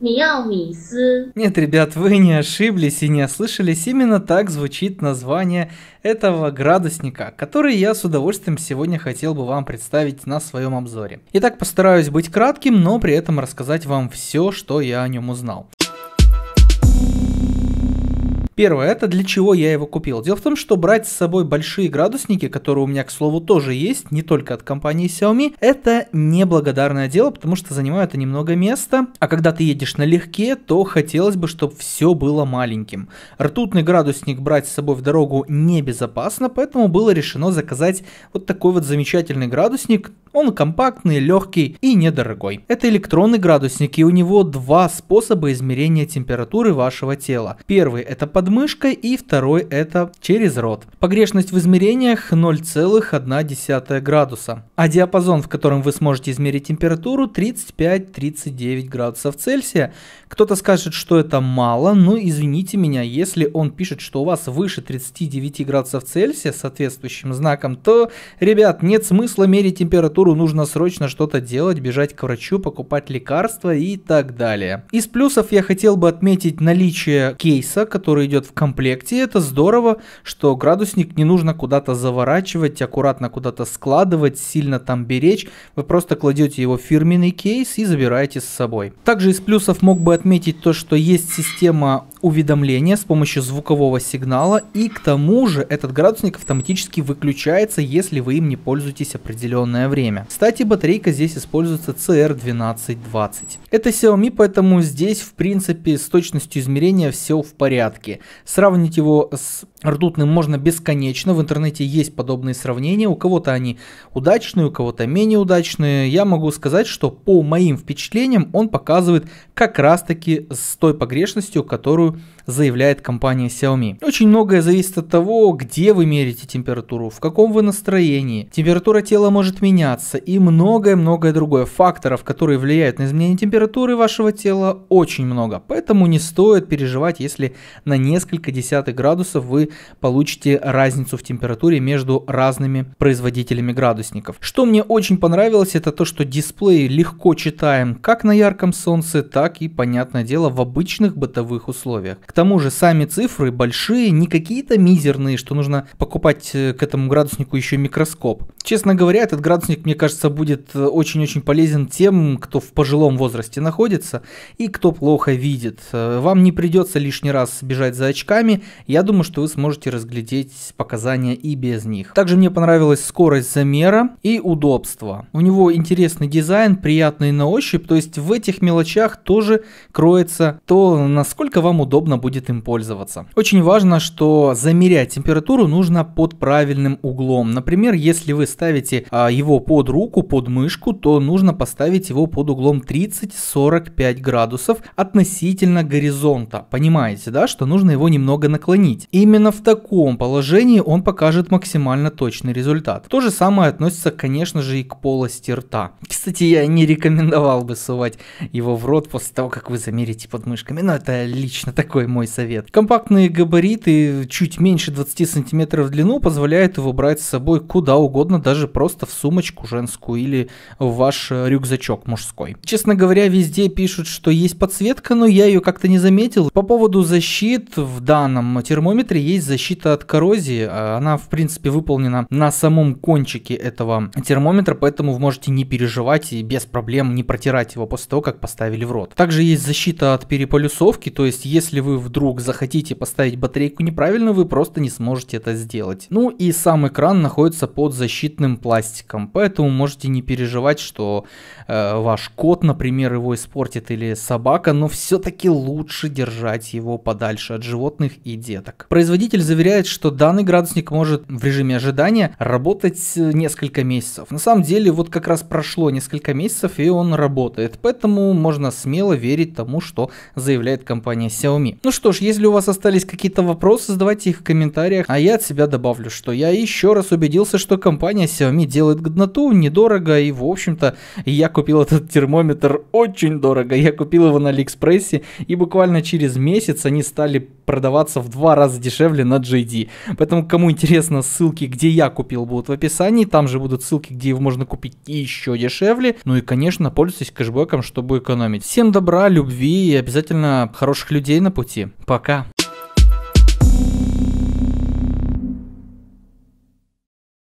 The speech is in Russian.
Нет, ребят, вы не ошиблись и не ослышались, именно так звучит название этого градусника, который я с удовольствием сегодня хотел бы вам представить на своем обзоре. Итак, постараюсь быть кратким, но при этом рассказать вам все, что я о нем узнал. Первое, это для чего я его купил. Дело в том, что брать с собой большие градусники, которые у меня, к слову, тоже есть, не только от компании Xiaomi, это неблагодарное дело, потому что занимают они много места, а когда ты едешь налегке, то хотелось бы, чтобы все было маленьким. Ртутный градусник брать с собой в дорогу небезопасно, поэтому было решено заказать вот такой вот замечательный градусник, он компактный, легкий и недорогой. Это электронный градусник и у него два способа измерения температуры вашего тела. Первый это подмышкой и второй это через рот. Погрешность в измерениях 0,1 градуса. А диапазон, в котором вы сможете измерить температуру 35-39 градусов Цельсия. Кто-то скажет, что это мало, но извините меня, если он пишет, что у вас выше 39 градусов Цельсия соответствующим знаком, то, ребят, нет смысла мерить температуру которую нужно срочно что-то делать, бежать к врачу, покупать лекарства и так далее. Из плюсов я хотел бы отметить наличие кейса, который идет в комплекте. Это здорово, что градусник не нужно куда-то заворачивать, аккуратно куда-то складывать, сильно там беречь. Вы просто кладете его в фирменный кейс и забираете с собой. Также из плюсов мог бы отметить то, что есть система уведомление с помощью звукового сигнала, и к тому же этот градусник автоматически выключается, если вы им не пользуетесь определенное время. Кстати, батарейка здесь используется CR1220. Это Xiaomi, поэтому здесь в принципе с точностью измерения все в порядке. Сравнить его с ртутным можно бесконечно. В интернете есть подобные сравнения. У кого-то они удачные, у кого-то менее удачные. Я могу сказать, что по моим впечатлениям он показывает как раз-таки с той погрешностью, которую заявляет компания Xiaomi. Очень многое зависит от того, где вы мерите температуру, в каком вы настроении. Температура тела может меняться и многое-многое другое. Факторов, которые влияют на изменение температуры вашего тела, очень много. Поэтому не стоит переживать, если на несколько десятых градусов вы получите разницу в температуре между разными производителями градусников. Что мне очень понравилось, это то, что дисплей легко читаем как на ярком солнце, так и, понятное дело, в обычных бытовых условиях. К тому же сами цифры большие, не какие-то мизерные, что нужно покупать э, к этому градуснику еще микроскоп. Честно говоря, этот градусник, мне кажется, будет э, очень-очень полезен тем, кто в пожилом возрасте находится и кто плохо видит. Э, вам не придется лишний раз бежать за очками, я думаю, что вы сможете разглядеть показания и без них. Также мне понравилась скорость замера и удобство. У него интересный дизайн, приятный на ощупь, то есть в этих мелочах тоже кроется то, насколько вам удобно будет будет им пользоваться. Очень важно, что замерять температуру нужно под правильным углом. Например, если вы ставите а, его под руку, под мышку, то нужно поставить его под углом 30-45 градусов относительно горизонта. Понимаете, да, что нужно его немного наклонить. Именно в таком положении он покажет максимально точный результат. То же самое относится, конечно же, и к полости рта. Кстати, я не рекомендовал бы сувать его в рот после того, как вы замерите под мышками. но ну, это лично такой мой мой совет. Компактные габариты чуть меньше 20 сантиметров в длину позволяют его брать с собой куда угодно, даже просто в сумочку женскую или в ваш рюкзачок мужской. Честно говоря, везде пишут, что есть подсветка, но я ее как-то не заметил. По поводу защит, в данном термометре есть защита от коррозии. А, она, в принципе, выполнена на самом кончике этого термометра, поэтому вы можете не переживать и без проблем не протирать его после того, как поставили в рот. Также есть защита от переполюсовки, то есть если вы вдруг захотите поставить батарейку неправильно, вы просто не сможете это сделать. Ну и сам экран находится под защитным пластиком, поэтому можете не переживать, что э, ваш кот, например, его испортит или собака, но все-таки лучше держать его подальше от животных и деток. Производитель заверяет, что данный градусник может в режиме ожидания работать э, несколько месяцев. На самом деле вот как раз прошло несколько месяцев и он работает, поэтому можно смело верить тому, что заявляет компания Xiaomi. Ну что ж, если у вас остались какие-то вопросы, задавайте их в комментариях, а я от себя добавлю, что я еще раз убедился, что компания Xiaomi делает годноту недорого и в общем-то я купил этот термометр очень дорого, я купил его на Алиэкспрессе и буквально через месяц они стали продаваться в два раза дешевле на JD. Поэтому, кому интересно, ссылки, где я купил, будут в описании. Там же будут ссылки, где его можно купить еще дешевле. Ну и, конечно, пользуйтесь кэшбэком, чтобы экономить. Всем добра, любви и обязательно хороших людей на пути новости. Пока.